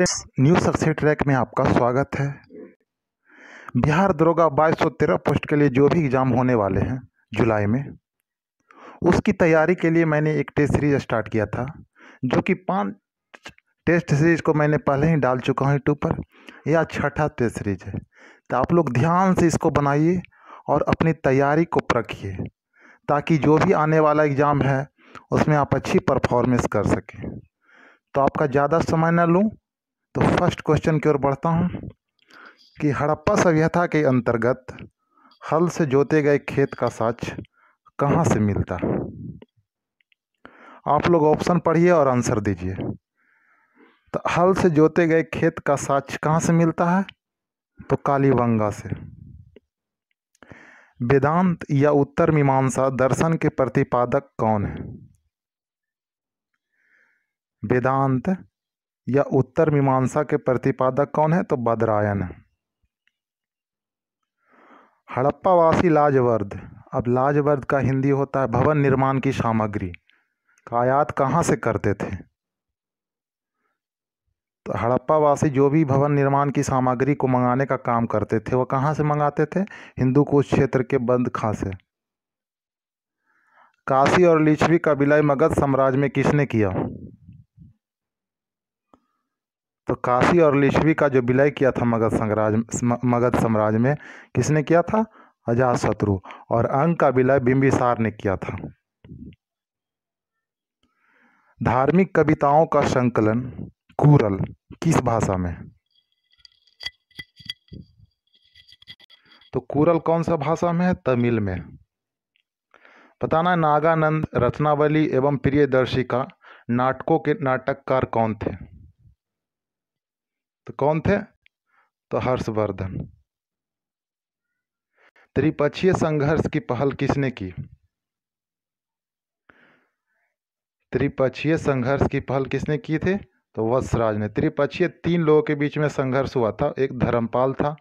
new सबसे track में आपका स्वागत है बिहार दरोगा 2213 पोस्ट के लिए जो भी एग्ज़ाम होने वाले हैं जुलाई में उसकी तैयारी के लिए मैंने एक टेस्ट सीरीज स्टार्ट किया था जो कि पांच टेस्ट सीरीज को मैंने पहले ही डाल चुका हूँ यूट्यूब पर यह छठा टेस्ट सीरीज है तो आप लोग ध्यान से इसको बनाइए और अपनी तैयारी को परखिए ताकि जो भी आने वाला एग्ज़ाम है उसमें आप अच्छी परफॉर्मेंस कर सकें तो आपका ज़्यादा समय ना लूँ तो फर्स्ट क्वेश्चन की ओर बढ़ता हूँ कि हड़प्पा सभ्यता के अंतर्गत हल से जोते गए खेत का साक्ष कहाँ से मिलता आप लोग ऑप्शन पढ़िए और आंसर दीजिए तो हल से जोते गए खेत का साक्ष कहाँ से मिलता है तो कालीबंगा से वेदांत या उत्तर मीमांसा दर्शन के प्रतिपादक कौन है वेदांत या उत्तर मीमांसा के प्रतिपादक कौन है तो बदरायन हड़प्पावासी लाजवर्द अब लाजवर्द का हिंदी होता है भवन निर्माण की सामग्री का आयात कहाँ से करते थे तो हड़प्पावासी जो भी भवन निर्माण की सामग्री को मंगाने का काम करते थे वो कहाँ से मंगाते थे हिंदू कोश क्षेत्र के बंद खां से काशी और लिच्छवी का विलय मगध साम्राज्य में किसने किया तो काशी और लिच्छवी का जो विलय किया था मगध संग्राज मगध साम्राज्य में किसने किया था अजातशत्रु और अंग का विलय बिंबिसार ने किया था धार्मिक कविताओं का संकलन कुरल किस भाषा में तो कुरल कौन सा भाषा में है तमिल में बताना नागानंद रचनावली एवं प्रियदर्शी का नाटकों के नाटककार कौन थे तो कौन थे तो हर्षवर्धन त्रिपक्षीय संघर्ष की पहल किसने की त्रिपक्षीय संघर्ष की पहल किसने की थी तो वत्सराज ने त्रिपक्षीय तीन लोगों के बीच में संघर्ष हुआ था एक धर्मपाल था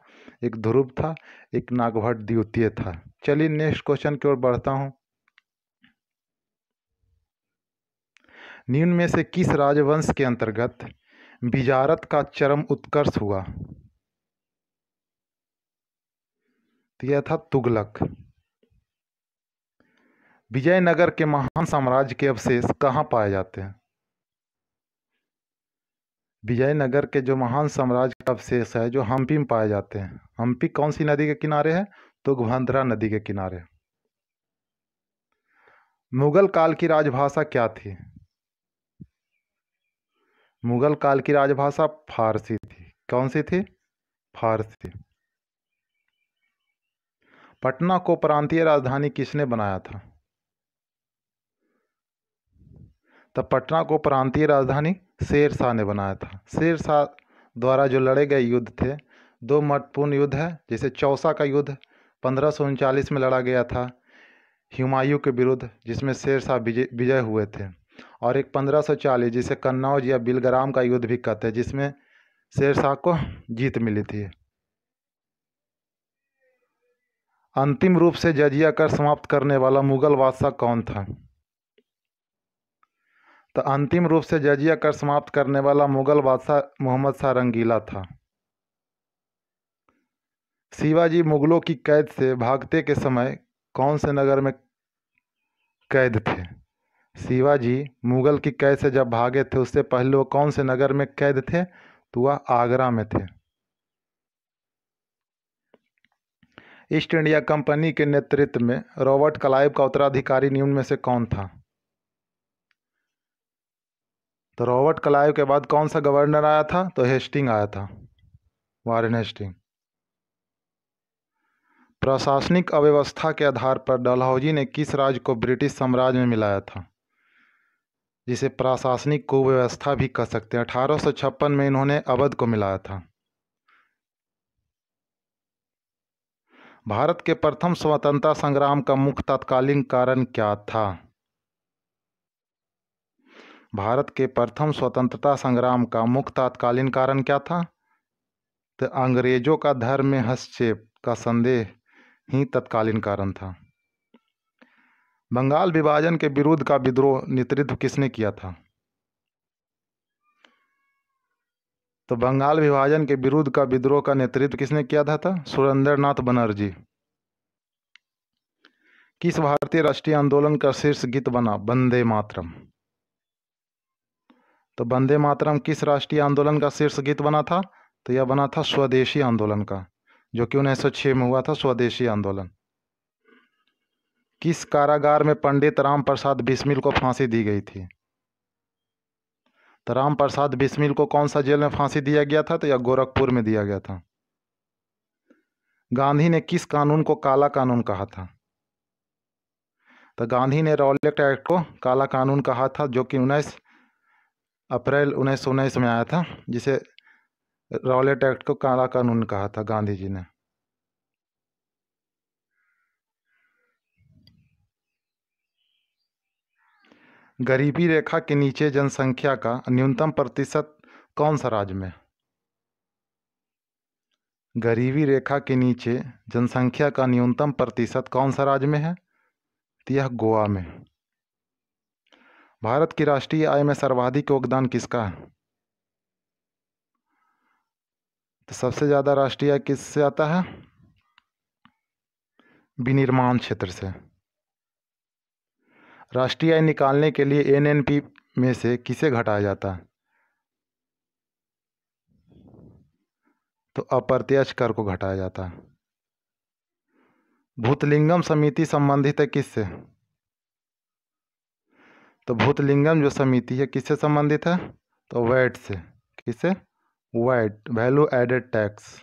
एक ध्रुव था एक नागभट द्वितीय था चलिए नेक्स्ट क्वेश्चन की ओर बढ़ता हूं निम्न में से किस राजवंश के अंतर्गत बिजारत का चरम उत्कर्ष हुआ तो यह था तुगलक विजयनगर के महान साम्राज्य के अवशेष कहाँ पाए जाते हैं विजयनगर के जो महान साम्राज्य का अवशेष है जो हम्पी में पाए जाते हैं हम्पी कौन सी नदी के किनारे है तो नदी के किनारे मुगल काल की राजभाषा क्या थी मुगल काल की राजभाषा फारसी थी कौन सी थी फारसी पटना को प्रांतीय राजधानी किसने बनाया था तब पटना को प्रांतीय राजधानी शेर शाह ने बनाया था शेर शाह द्वारा जो लड़े गए युद्ध थे दो महत्वपूर्ण युद्ध है जैसे चौसा का युद्ध पंद्रह में लड़ा गया था हुमायूं के विरुद्ध जिसमें शेर शाह विजय हुए थे और एक पंद्रह सौ चालीस जिसे कन्नौज या बिलग्राम का युद्ध भी कहते हैं जिसमें शेर शाह को जीत मिली थी अंतिम रूप से जजिया कर समाप्त करने वाला मुगल बादशाह कौन था तो अंतिम रूप से जजिया कर समाप्त करने वाला मुगल बादशाह मोहम्मद शाह रंगीला था शिवाजी मुगलों की कैद से भागते के समय कौन से नगर में कैद थे शिवाजी मुगल की कैद से जब भागे थे उससे पहले वो कौन से नगर में कैद थे तो वह आगरा में थे ईस्ट इंडिया कंपनी के नेतृत्व में रॉबर्ट कलाइव का उत्तराधिकारी निम्न में से कौन था तो रॉबर्ट कलाइव के बाद कौन सा गवर्नर आया था तो हेस्टिंग आया था वारेन हेस्टिंग प्रशासनिक अव्यवस्था के आधार पर डलहौजी ने किस राज्य को ब्रिटिश साम्राज्य में मिलाया था जिसे प्रशासनिक कुव्यवस्था भी कह सकते हैं अठारह में इन्होंने अवध को मिलाया था भारत के प्रथम स्वतंत्रता संग्राम का मुख्य तत्कालीन कारण क्या था भारत के प्रथम स्वतंत्रता संग्राम का मुख्य तत्कालीन कारण क्या था तो अंग्रेजों का धर्म में हस्तक्षेप का संदेह ही तत्कालीन कारण था बंगाल विभाजन के विरुद्ध का विद्रोह नेतृत्व किसने किया था तो बंगाल विभाजन के विरुद्ध का विद्रोह का नेतृत्व किसने किया था था सुरेंद्रनाथ बनर्जी किस भारतीय राष्ट्रीय आंदोलन का शीर्ष गीत बना वंदे मातरम तो वंदे मातरम किस राष्ट्रीय आंदोलन का शीर्ष गीत बना था तो यह बना था स्वदेशी आंदोलन का जो कि उन्नीस सौ में हुआ था स्वदेशी आंदोलन किस कारागार में पंडित राम प्रसाद बिस्मिल को फांसी दी गई थी तो राम प्रसाद बिस्मिल को कौन सा जेल में फांसी दिया गया था तो यह गोरखपुर में दिया गया था गांधी ने किस कानून को काला कानून कहा था तो गांधी ने रॉलेट एक्ट को काला कानून कहा था जो कि उन्नीस अप्रैल उन्नीस में आया था जिसे रॉलेट एक्ट को काला कानून कहा था गांधी जी ने गरीबी रेखा के नीचे जनसंख्या का न्यूनतम प्रतिशत कौन सा राज्य में गरीबी रेखा के नीचे जनसंख्या का न्यूनतम प्रतिशत कौन सा राज्य में है तो यह गोवा में भारत की राष्ट्रीय आय में सर्वाधिक योगदान किसका है तो सबसे ज़्यादा राष्ट्रीय आय किससे आता है विनिर्माण क्षेत्र से राष्ट्रीय आय निकालने के लिए एनएनपी में से किसे घटाया जाता है तो अप्रत्यक्ष कर को घटाया जाता है भूतलिंगम समिति संबंधित है किससे तो भूतलिंगम जो समिति है किससे संबंधित है तो वैट से किससे वैट वैल्यू एडेड टैक्स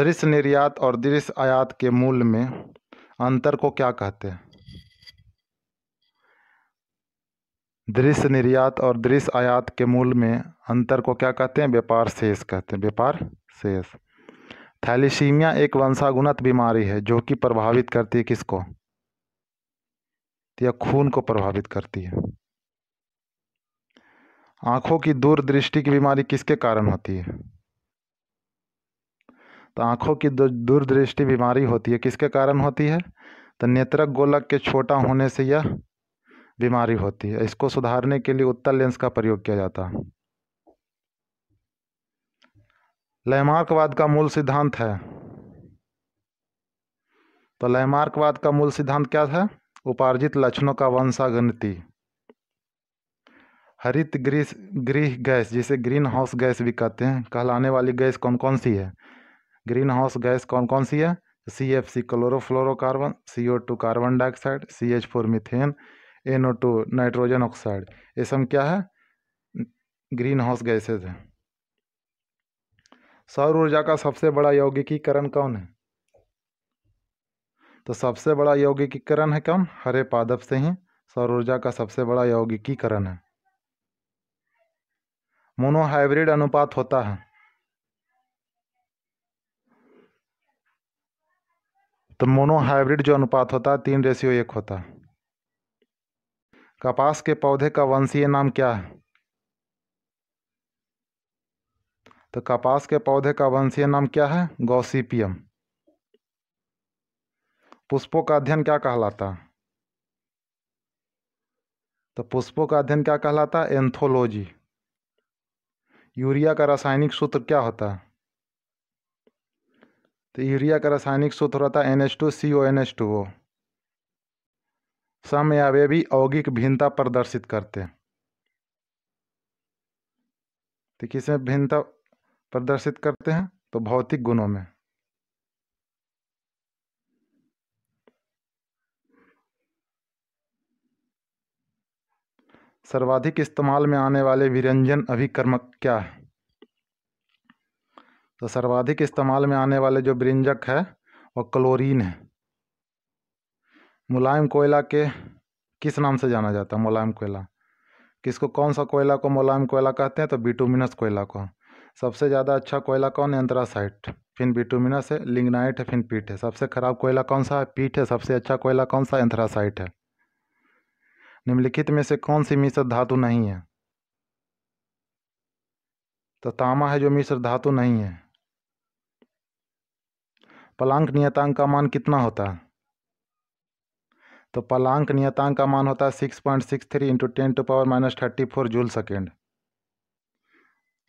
दृश्य निर्यात और दृश्य आयात के मूल में अंतर को क्या कहते हैं दृश्य निर्यात और दृश्य आयात के मूल में अंतर को क्या कहते हैं व्यापार शेष कहते हैं व्यापार शेष थैलीसीमिया एक वंशागुणत बीमारी है जो कि प्रभावित करती है किसको या खून को प्रभावित करती है आंखों की दूरदृष्टि की बीमारी किसके कारण होती है तो आंखों की दूरदृष्टि बीमारी होती है किसके कारण होती है तो नेत्रक गोलक के छोटा होने से यह बीमारी होती है इसको सुधारने के लिए उत्तल लेंस का प्रयोग किया जाता है लयमार्कवाद का मूल सिद्धांत है तो लयमार्कवाद का मूल सिद्धांत क्या था उपार्जित लक्षणों का वंशागणति हरित गृह गृह गैस जिसे ग्रीन हाउस गैस भी कहते हैं कहलाने वाली गैस कौन कौन सी है ग्रीन हाउस गैस कौन कौन सी है C F C chlorofluorocarbon C O two carbon dioxide C H four methane N O two nitrogen oxide ये सब क्या है ग्रीन हाउस गैसेज हैं सौर ऊर्जा का सबसे बड़ा यौगिकीकरण कौन है तो सबसे बड़ा यौगिकीकरण है कौन हरे पादप से ही सौर ऊर्जा का सबसे बड़ा यौगिकीकरण है मोनोहाइब्रिड अनुपात होता है तो मोनोहाइब्रिड जो अनुपात होता है तीन रेशियो एक होता है कपास के पौधे का वंशीय नाम क्या है तो कपास के पौधे का वंशीय नाम क्या है गौसीपियम पुष्पों का अध्ययन क्या कहलाता तो पुष्पों का अध्ययन क्या कहलाता है एंथोलॉजी यूरिया का रासायनिक सूत्र क्या होता है तो यूरिया का रासायनिक सूत्र होता है N H two C O N H two ओ समयावयवी भी औगिक भिन्नता प्रदर्शित करते हैं तो किसमें भिन्नता प्रदर्शित करते हैं तो भौतिक गुणों में सर्वाधिक इस्तेमाल में आने वाले विरंजन अभिकर्मक क्या है तो सर्वाधिक इस्तेमाल में आने वाले जो व्यंजक है वो क्लोरीन है मुलायम कोयला के किस नाम से जाना जाता है मुलायम कोयला किसको कौन सा कोयला को मुलायम कोयला कहते हैं तो बिटूमिनस कोयला को सबसे ज़्यादा अच्छा कोयला कौन है अंतरासाइट फिर बिटूमिनस है लिंगनाइट है फिर पीट है सबसे खराब कोयला कौन सा है पीट है सबसे अच्छा कोयला कौन सा एंथरासाइट है निम्नलिखित में से कौन सी मिश्र धातु नहीं है तो तामा है जो मिश्र धातु नहीं है पलांक नियतांक का मान कितना होता है तो पलांक नियतांक का मान होता है six point six three into ten to power minus thirty four joule second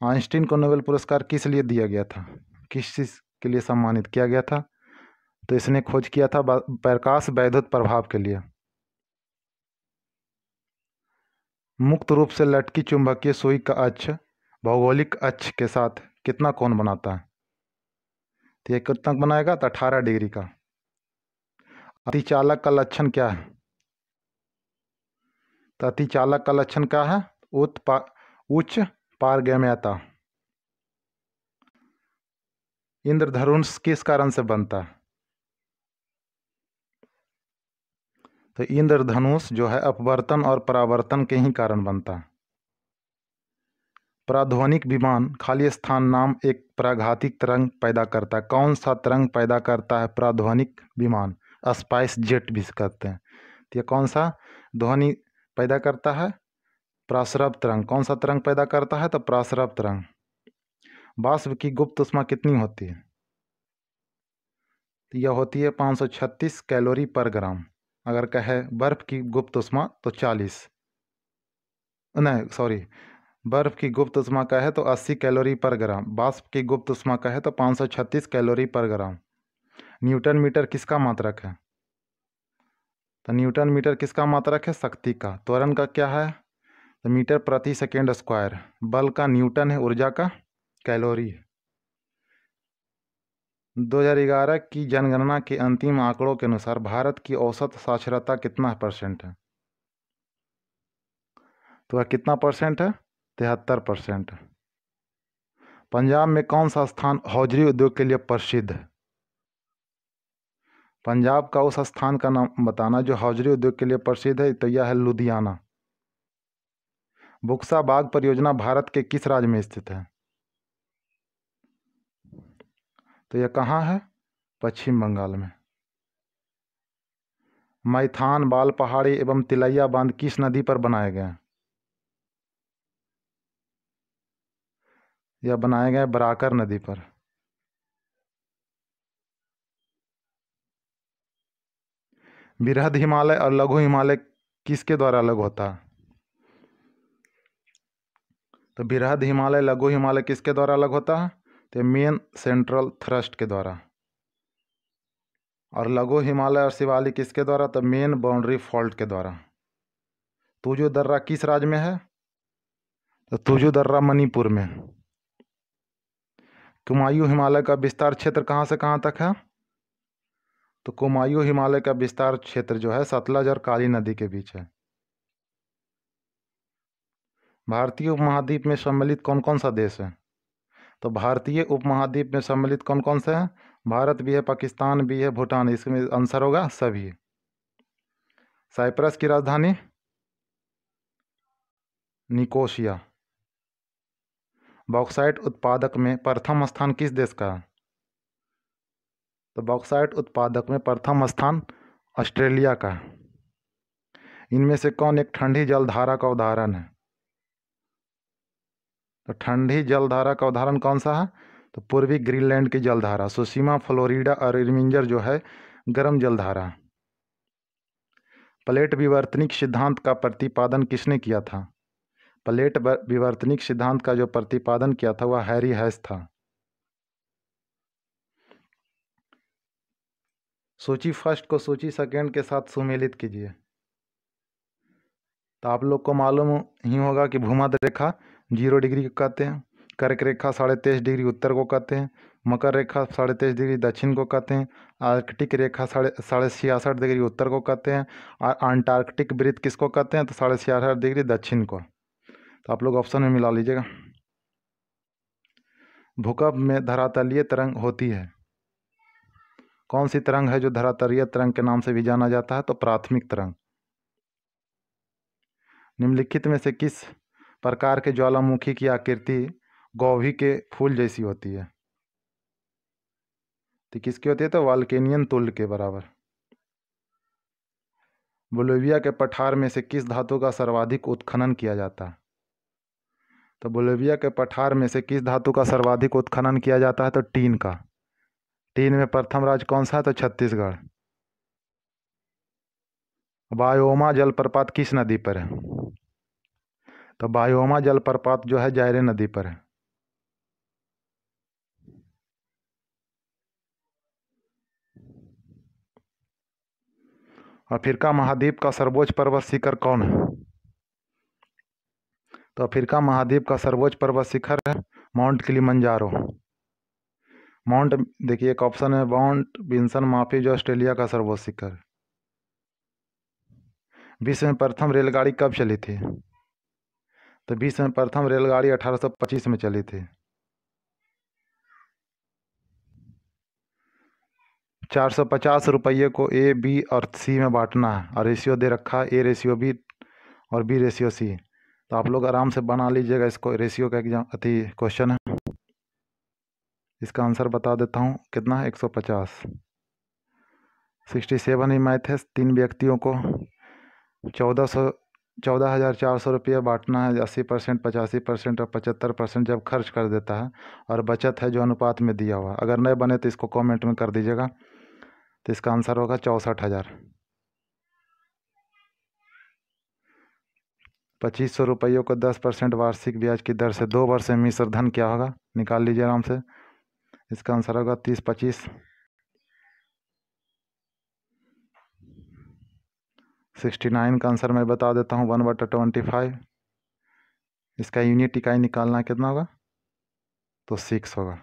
Einstein को नोबेल पुरस्कार किस लिए दिया गया था किस चीज़ के लिए सम्मानित किया गया था तो इसने खोज किया था प्रकाश वैद्युत प्रभाव के लिए मुक्त रूप से लटकी चुंबकीय सुई का अक्ष भौगोलिक अक्ष के साथ कितना कोण बनाता है तो यह कितना बनाएगा तो अठारह डिग्री का अतिचालक का लक्षण क्या है तो अतिचालक का लक्षण क्या है उत्पा उच्च पारगम्यता इंद्रधनुष किस कारण से बनता है तो इंद्रधनुष जो है अपवर्तन और परावर्तन के ही कारण बनता है प्राध्वनिक विमान खाली स्थान नाम एक प्राघातिक तरंग पैदा करता है कौन सा तरंग पैदा करता है प्राध्वनिक विमान स्पाइस जेट भी कहते हैं तो ये कौन सा ध्वनि पैदा करता है प्रासरभ तरंग कौन सा तरंग पैदा करता है तो प्रासरभ तरंग वाष्प की गुप्त उष्मा कितनी होती है तो यह होती है 536 कैलोरी पर ग्राम अगर कहे बर्फ़ की गुप्त उष्मा तो 40 नहीं सॉरी बर्फ़ की गुप्त उष्मा कहे तो 80 कैलोरी पर ग्राम बाष्प की गुप्त उष्मा कहे तो 536 कैलोरी पर ग्राम न्यूटन मीटर किसका मात्रक है तो न्यूटन मीटर किसका मात्रक है शक्ति का त्वरण का क्या है तो मीटर प्रति सेकेंड स्क्वायर बल का न्यूटन है ऊर्जा का कैलोरी है 2011 की जनगणना के अंतिम आंकड़ों के अनुसार भारत की औसत साक्षरता कितना परसेंट है तो वह कितना परसेंट है तिहत्तर परसेंट पंजाब में कौन सा स्थान हौजरी उद्योग के लिए प्रसिद्ध है पंजाब का उस स्थान का नाम बताना जो हौजरी उद्योग के लिए प्रसिद्ध है तो यह है लुधियाना बुक्सा बाग परियोजना भारत के किस राज्य में स्थित है तो यह कहाँ है पश्चिम बंगाल में मैथान बाल पहाड़ी एवं तिलैया बांध किस नदी पर बनाए गए यह बनाए गए बराकर नदी पर बृहद हिमालय और लघु हिमालय किसके द्वारा अलग होता तो बृहद हिमालय लघु हिमालय किसके द्वारा अलग होता है तो मेन सेंट्रल थ्रस्ट के द्वारा और लघु हिमालय और शिवालिक किसके द्वारा तो मेन बाउंड्री फॉल्ट के द्वारा तुजो दर्रा किस राज्य में है तो तुजो दर्रा मणिपुर में कुमायूं हिमालय का विस्तार क्षेत्र कहाँ से कहाँ तक है तो कुमायूं हिमालय का विस्तार क्षेत्र जो है सतलज और काली नदी के बीच है भारतीय उपमहाद्वीप में सम्मिलित कौन कौन सा देश है तो भारतीय उपमहाद्वीप में सम्मिलित कौन कौन सा है भारत भी है पाकिस्तान भी है भूटान इसमें आंसर होगा सभी साइप्रस की राजधानी निकोशिया बॉक्साइट उत्पादक में प्रथम स्थान किस देश का है तो बॉक्साइट उत्पादक में प्रथम स्थान ऑस्ट्रेलिया का है इनमें से कौन एक ठंडी जलधारा का उदाहरण है तो ठंडी जलधारा का उदाहरण कौन सा है तो पूर्वी ग्रीनलैंड की जलधारा सुसीमा फ्लोरिडा और इरमिंजर जो है गर्म जलधारा प्लेट विवर्तनिक सिद्धांत का प्रतिपादन किसने किया था प्लेट विवर्तनिक सिद्धांत का जो प्रतिपादन किया था वह हैरी हैस था सूची फर्स्ट को सूची सेकेंड के साथ सुमेलित कीजिए तो आप लोग को मालूम ही होगा कि भूमध्य रेखा जीरो डिग्री को कहते हैं कर्क रेखा साढ़े तेईस डिग्री उत्तर को कहते हैं मकर रेखा साढ़े तेईस डिग्री दक्षिण को कहते हैं आर्कटिक रेखा साढ़े साढ़े छियासठ डिग्री उत्तर को कहते हैं और अंटार्कटिक वृत्त किसको कहते हैं तो साढ़े छियासठ डिग्री दक्षिण को तो आप लोग ऑप्शन में मिला लीजिएगा भूकंप में धरातलीय तरंग होती है कौन सी तरंग है जो धरातरीय तरंग के नाम से भी जाना जाता है तो प्राथमिक तरंग निम्नलिखित में से किस प्रकार के ज्वालामुखी की आकृति गोभी के फूल जैसी होती है तो किसकी होती है तो वाल्केनियन तुल के बराबर बोलोविया के पठार में से किस धातु का सर्वाधिक उत्खनन किया जाता है तो बोलोविया के पठार में से किस धातु का सर्वाधिक उत्खनन किया जाता है तो टीन का तीन में प्रथम राज्य कौन सा है तो छत्तीसगढ़ बायोमा जलप्रपात किस नदी पर है तो बायोमा जलप्रपात जो है जायरे नदी पर है अफ्रीका महाद्वीप का सर्वोच्च पर्वत शिखर कौन है तो अफ्रीका महाद्वीप का सर्वोच्च पर्वत शिखर है माउंट किलिमंजारो माउंट देखिए एक ऑप्शन है माउंट बिंसन माफी जो ऑस्ट्रेलिया का सर्वोच्च शिखर विश्व में प्रथम रेलगाड़ी कब चली थी तो विश्व में प्रथम रेलगाड़ी अठारह में चली थी चार सौ पचास रुपये को ए बी और सी में बांटना है और रेशियो दे रखा है ए रेशियो बी और बी रेशियो सी तो आप लोग आराम से बना लीजिएगा इसको रेशियो का एग्जाम अति क्वेश्चन है इसका आंसर बता देता हूँ कितना एक सौ पचास सिक्सटी सेवन है तीन व्यक्तियों को चौदह सौ चौदह हज़ार चार सौ रुपये बांटना है अस्सी परसेंट पचासी परसेंट और पचहत्तर परसेंट जब खर्च कर देता है और बचत है जो अनुपात में दिया हुआ अगर नहीं बने तो इसको कमेंट में कर दीजिएगा तो इसका आंसर होगा चौंसठ हज़ार पच्चीस सौ रुपयों को दस परसेंट वार्षिक ब्याज की दर से दो वर्ष में मिश्र धन क्या होगा निकाल लीजिए आराम से इसका आंसर होगा तीस पच्चीस सिक्सटी नाइन का आंसर मैं बता देता हूँ वन बटा ट्वेंटी फाइव इसका यूनिट इकाई निकालना कितना होगा तो सिक्स होगा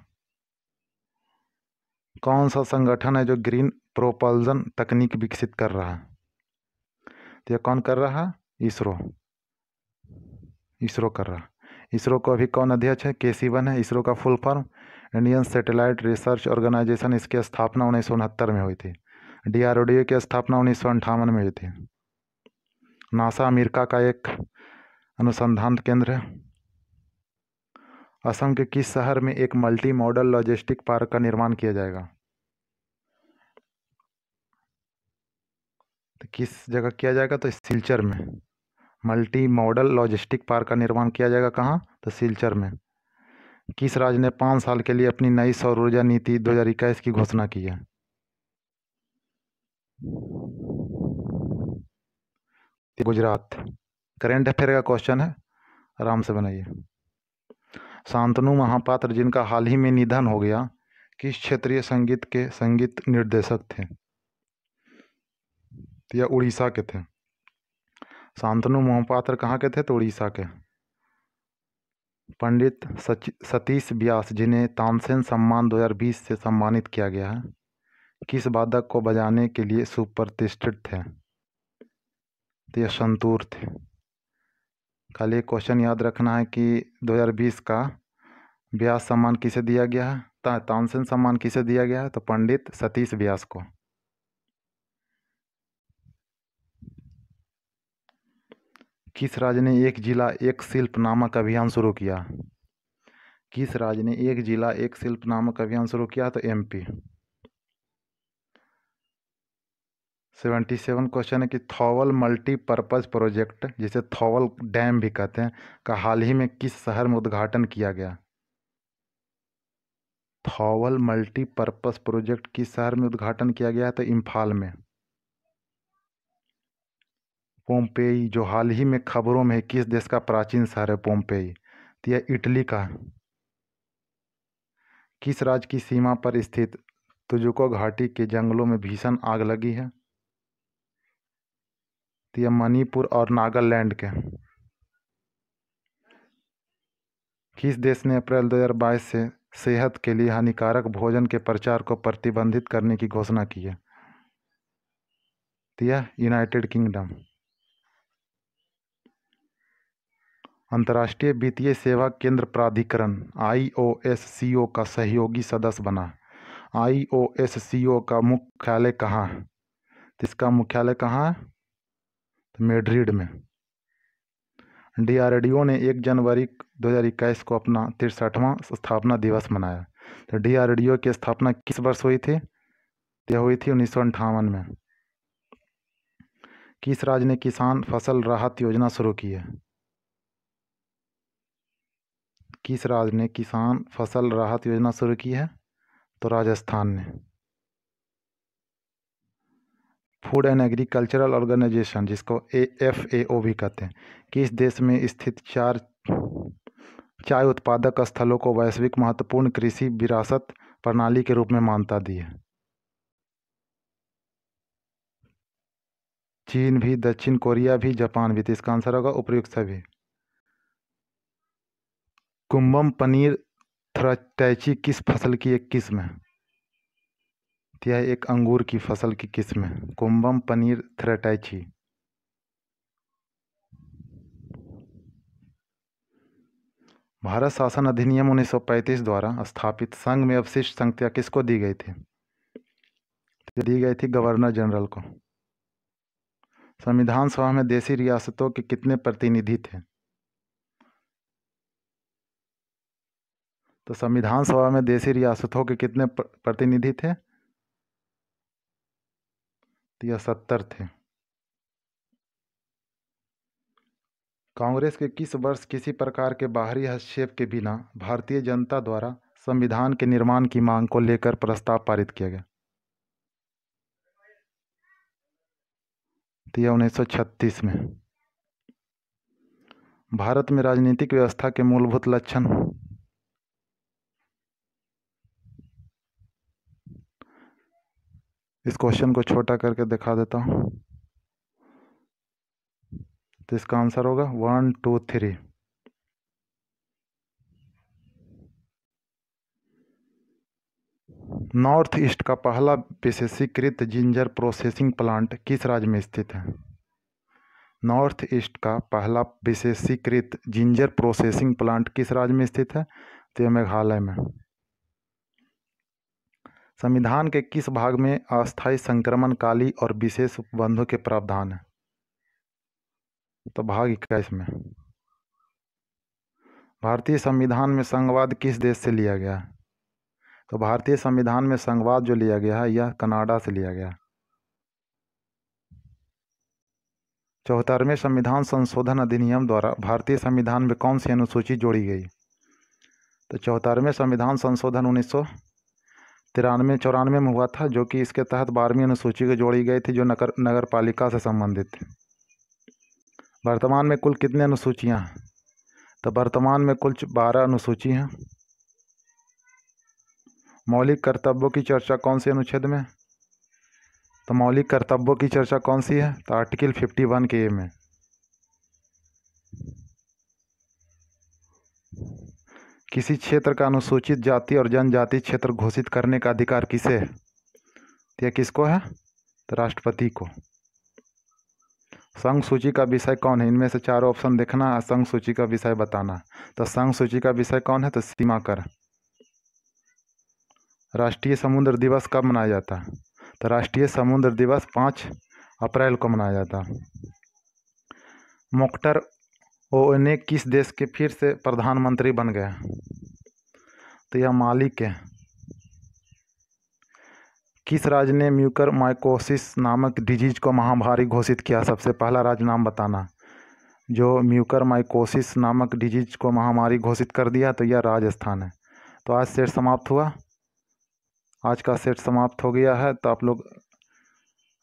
कौन सा संगठन है जो ग्रीन प्रोपल्जन तकनीक विकसित कर रहा है तो यह कौन कर रहा है इसरो इसरो कर रहा है इसरो को अभी कौन अध्यक्ष है के सी वन है इसरो का full form Indian Satellite Research Organisation इसकी स्थापना उन्नीस में हुई थी डी की स्थापना उन्नीस में हुई थी नासा अमेरिका का एक अनुसंधान केंद्र है असम के किस शहर में एक मल्टी मॉडल लॉजिस्टिक पार्क का निर्माण किया जाएगा तो किस जगह किया जाएगा तो सिलचर में मल्टी मॉडल लॉजिस्टिक पार्क का निर्माण किया जाएगा कहाँ तो सिलचर में किस राज्य ने पाँच साल के लिए अपनी नई सौर ऊर्जा नीति इक्कीस की घोषणा की है गुजरात करेंट अफेयर का क्वेश्चन है आराम से बनाइए शांतनु महापात्र जिनका हाल ही में निधन हो गया किस क्षेत्रीय संगीत के संगीत निर्देशक थे या उड़ीसा के थे शांतनु महापात्र कहाँ के थे तो उड़ीसा के पंडित सतीश व्यास जिन्हें तानसेन सम्मान 2020 से सम्मानित किया गया है किस वादक को बजाने के लिए सुप्रतिष्ठित थे तो यह संतूर थे खाली क्वेश्चन याद रखना है कि 2020 का व्यास सम्मान किसे दिया गया है तानसेन सम्मान किसे दिया गया है तो पंडित सतीश व्यास को किस राज्य ने एक जिला एक शिल्प नामक अभियान शुरू किया किस राज्य ने एक जिला एक शिल्प नामक अभियान शुरू किया तो एमपी सेवेंटी सेवन क्वेश्चन है कि थॉवल मल्टीपर्पज़ प्रोजेक्ट जिसे थॉवल डैम भी कहते हैं का हाल ही में किस शहर में उद्घाटन किया गया थॉवल मल्टीपर्पज़ प्रोजेक्ट किस शहर में उद्घाटन किया गया तो इम्फाल में पोम्पेई जो हाल ही में खबरों में है किस देश का प्राचीन शहर है पोम्पेई तो यह इटली का किस राज्य की सीमा पर स्थित तुजुको घाटी के जंगलों में भीषण आग लगी है तो यह मणिपुर और नागालैंड के किस देश ने अप्रैल 2022 से सेहत के लिए हानिकारक भोजन के प्रचार को प्रतिबंधित करने की घोषणा की है तो यह यूनाइटेड किंगडम अंतर्राष्ट्रीय वित्तीय सेवा केंद्र प्राधिकरण ओ का सहयोगी सदस्य बना आई का मुख्यालय कहाँ है तो इसका मुख्यालय कहाँ है तो मेड्रिड में डीआरडीओ ने 1 जनवरी 2021 को अपना तिरसठवां स्थापना दिवस मनाया तो डीआरडीओ की स्थापना किस वर्ष हुई थी तो यह हुई थी उन्नीस में किस राज्य ने किसान फसल राहत योजना शुरू की है किस राज्य ने किसान फसल राहत योजना शुरू की है तो राजस्थान ने फूड एंड एग्रीकल्चरल ऑर्गेनाइजेशन जिसको ए एफ ए ओ भी कहते हैं किस देश में स्थित चार चाय उत्पादक स्थलों को वैश्विक महत्वपूर्ण कृषि विरासत प्रणाली के रूप में मान्यता दी है चीन भी दक्षिण कोरिया भी जापान भी तो इसका आंसर होगा उपयुक्त सभी कुंभम पनीर थ्रैची किस फसल की एक किस्म है तो यह एक अंगूर की फसल की किस्म है कुंभम पनीर थ्रैचिंगी भारत शासन अधिनियम 1935 द्वारा स्थापित संघ में अवशिष्ट संख्या किसको दी गई थी तो दी गई थी गवर्नर जनरल को संविधान सभा में देशी रियासतों के कितने प्रतिनिधि थे तो संविधान सभा में देसी रियासतों के कितने प्रतिनिधि थे तो यह सत्तर थे कांग्रेस के किस वर्ष किसी प्रकार के बाहरी हस्तक्षेप के बिना भारतीय जनता द्वारा संविधान के निर्माण की मांग को लेकर प्रस्ताव पारित किया गया तो यह उन्नीस में भारत में राजनीतिक व्यवस्था के मूलभूत लक्षण इस क्वेश्चन को छोटा करके दिखा देता हूँ तो इसका आंसर होगा one two three north east का पहला विशेषीकृत जिंजर प्रोसेसिंग प्लांट किस राज्य में स्थित है नॉर्थ ईस्ट का पहला विशेषीकृत जिंजर प्रोसेसिंग प्लांट किस राज्य में स्थित है तो यह मेघालय में संविधान के किस भाग में अस्थायी संक्रमणकाली और विशेष उपबंधों के प्रावधान हैं तो भाग इक्कीस में भारतीय संविधान में संघवाद किस देश से लिया गया तो भारतीय संविधान में संघवाद जो लिया गया है यह कनाडा से लिया गया चौहत्तरवें संविधान संशोधन अधिनियम द्वारा भारतीय संविधान में कौन सी अनुसूची जोड़ी गई तो चौहत्तरवें संविधान संशोधन उन्नीस तिरानवे चौरानवे में हुआ था जो कि इसके तहत बारहवीं अनुसूची को जोड़ी गई थी जो नगर नगर पालिका से संबंधित है वर्तमान में कुल कितने अनुसूचियाँ हैं तो वर्तमान में कुल बारह अनुसूची हैं मौलिक कर्तव्यों की चर्चा कौन से अनुच्छेद में तो मौलिक कर्तव्यों की चर्चा कौन सी है तो आर्टिकल फिफ्टी वन के ए में किसी क्षेत्र का अनुसूचित जाति और जनजाति क्षेत्र घोषित करने का अधिकार किसे है तो यह किसको है तो राष्ट्रपति को संघ सूची का विषय कौन है इनमें से चारों ऑप्शन देखना है संघ सूची का विषय बताना तो संघ सूची का विषय कौन है तो सीमा कर राष्ट्रीय समुद्र दिवस कब मनाया जाता है तो राष्ट्रीय समुद्र दिवस पाँच अप्रैल को मनाया जाता है मोक्टर वो इन्हें किस देश के फिर से प्रधानमंत्री बन गए तो यह मालिक है किस राज्य ने म्यूकर माइकोसिस नामक डिजीज को महामारी घोषित किया सबसे पहला राज्य नाम बताना जो म्यूकर माइकोसिस नामक डिजीज को महामारी घोषित कर दिया तो यह राजस्थान है तो आज सेट समाप्त हुआ आज का सेट समाप्त हो गया है तो आप लोग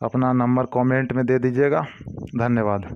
अपना नंबर कमेंट में दे दीजिएगा धन्यवाद